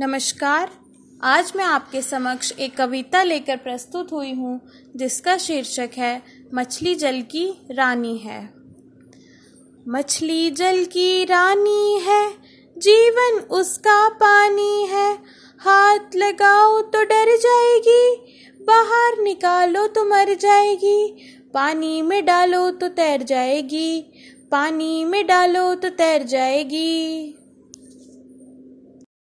नमस्कार आज मैं आपके समक्ष एक कविता लेकर प्रस्तुत हुई हूँ जिसका शीर्षक है मछली जल की रानी है मछली जल की रानी है जीवन उसका पानी है हाथ लगाओ तो डर जाएगी बाहर निकालो तो मर जाएगी पानी में डालो तो तैर जाएगी पानी में डालो तो तैर जाएगी